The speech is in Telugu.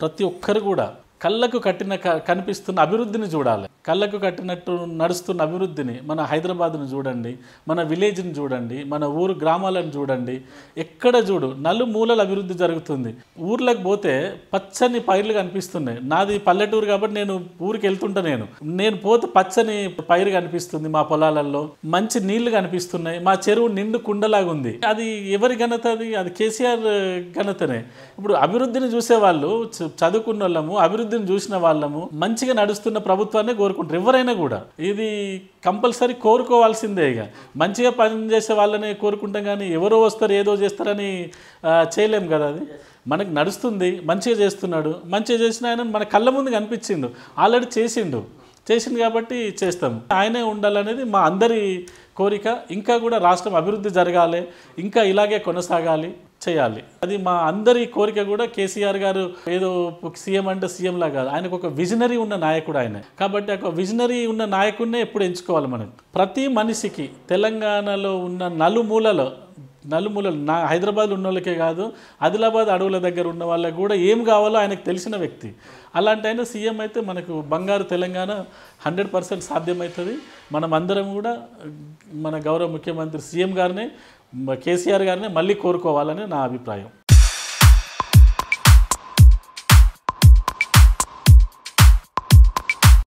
ಪ್ರತಿಯೊಕ್ಕರೂ ಕೂಡ కళ్ళకు కట్టిన కనిపిస్తున్న అభివృద్ధిని చూడాలి కళ్ళకు కట్టినట్టు నడుస్తున్న అభివృద్ధిని మన హైదరాబాద్ను చూడండి మన విలేజ్ని చూడండి మన ఊరు గ్రామాలను చూడండి ఎక్కడ చూడు నలుమూలల అభివృద్ధి జరుగుతుంది ఊర్లకు పోతే పచ్చని పైర్లు కనిపిస్తున్నాయి నాది పల్లెటూరు కాబట్టి నేను ఊరికి వెళ్తుంటా నేను నేను పోతే పచ్చని పైరు కనిపిస్తుంది మా పొలాలలో మంచి నీళ్లు కనిపిస్తున్నాయి మా చెరువు నిండు కుండలాగుంది అది ఎవరి ఘనత అది అది కేసీఆర్ ఘనతనే ఇప్పుడు అభివృద్ధిని చూసేవాళ్ళు చదువుకున్న వాళ్ళము అభివృద్ధి అభివృద్ధిని చూసిన వాళ్ళము మంచిగా నడుస్తున్న ప్రభుత్వాన్ని కోరుకుంటారు ఎవరైనా కూడా ఇది కంపల్సరీ కోరుకోవాల్సిందే ఇక మంచిగా పనిచేసే వాళ్ళని కోరుకుంటాం కానీ ఎవరో వస్తారు ఏదో చేస్తారని చేయలేము కదా అది మనకు నడుస్తుంది మంచిగా చేస్తున్నాడు మంచిగా చేసిన ఆయన మన కళ్ళ ముందు కనిపించిండు ఆల్రెడీ చేసిండు చేసింది కాబట్టి చేస్తాం ఆయనే ఉండాలనేది మా అందరి కోరిక ఇంకా కూడా రాష్ట్రం అభివృద్ధి జరగాలి ఇంకా ఇలాగే కొనసాగాలి చేయాలి అది మా అందరి కోరిక కూడా కేసీఆర్ గారు ఏదో సీఎం అంటే లా కాదు ఆయనకు ఒక విజనరీ ఉన్న నాయకుడు ఆయన కాబట్టి ఒక విజనరీ ఉన్న నాయకుడినే ఎప్పుడు ఎంచుకోవాలి మనం ప్రతి మనిషికి తెలంగాణలో ఉన్న నలుమూలలో నలుమూలలు నా హైదరాబాద్లో ఉన్న వాళ్ళకే కాదు ఆదిలాబాద్ అడవుల దగ్గర ఉన్న వాళ్ళకి కూడా ఏం కావాలో ఆయనకు తెలిసిన వ్యక్తి అలాంటి ఆయన సీఎం అయితే మనకు బంగారు తెలంగాణ హండ్రెడ్ పర్సెంట్ సాధ్యమవుతుంది మనం అందరం కూడా మన గౌరవ ముఖ్యమంత్రి సీఎం గారిని కేసీఆర్ గారిని మళ్ళీ కోరుకోవాలని నా అభిప్రాయం